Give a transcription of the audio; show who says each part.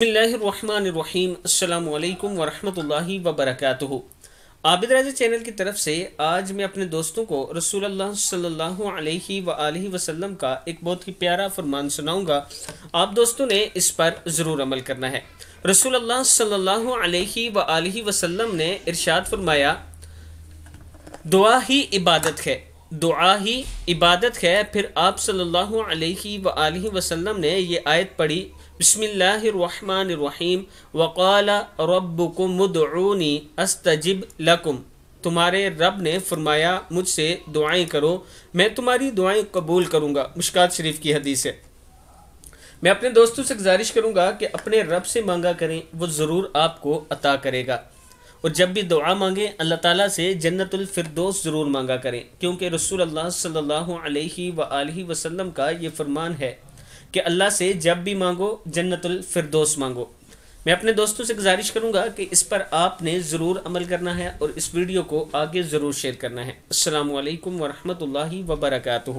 Speaker 1: بسم اللہ الرحمن الرحیم السلام علیکم ورحمت اللہ وبرکاتہ عابد راجہ چینل کی طرف سے آج میں اپنے دوستوں کو رسول اللہ صلی اللہ علیہ وآلہ وسلم کا ایک بہت ہی پیارا فرمان سناؤں گا آپ دوستوں نے اس پر ضرور عمل کرنا ہے رسول اللہ صلی اللہ علیہ وآلہ وسلم نے ارشاد فرمایا دعا ہی عبادت ہے دعا ہی عبادت ہے پھر آپ صلی اللہ علیہ و وسلم نے یہ آیت پڑھی بسم اللہ الرحمن الرحیم وقال کو مدعونی استجب لکم تمہارے رب نے فرمایا مجھ سے دعائیں کرو میں تمہاری دعائیں قبول کروں گا مشکات شریف کی حدیث ہے میں اپنے دوستوں سے گزارش کروں گا کہ اپنے رب سے مانگا کریں وہ ضرور آپ کو عطا کرے گا اور جب بھی دعا مانگیں اللہ تعالیٰ سے جنت الفردوس ضرور مانگا کریں کیونکہ رسول اللہ صلی اللہ علیہ و وسلم کا یہ فرمان ہے کہ اللہ سے جب بھی مانگو جنت الفردوس مانگو میں اپنے دوستوں سے گزارش کروں گا کہ اس پر آپ نے ضرور عمل کرنا ہے اور اس ویڈیو کو آگے ضرور شیئر کرنا ہے السلام علیکم ورحمۃ اللہ وبرکاتہ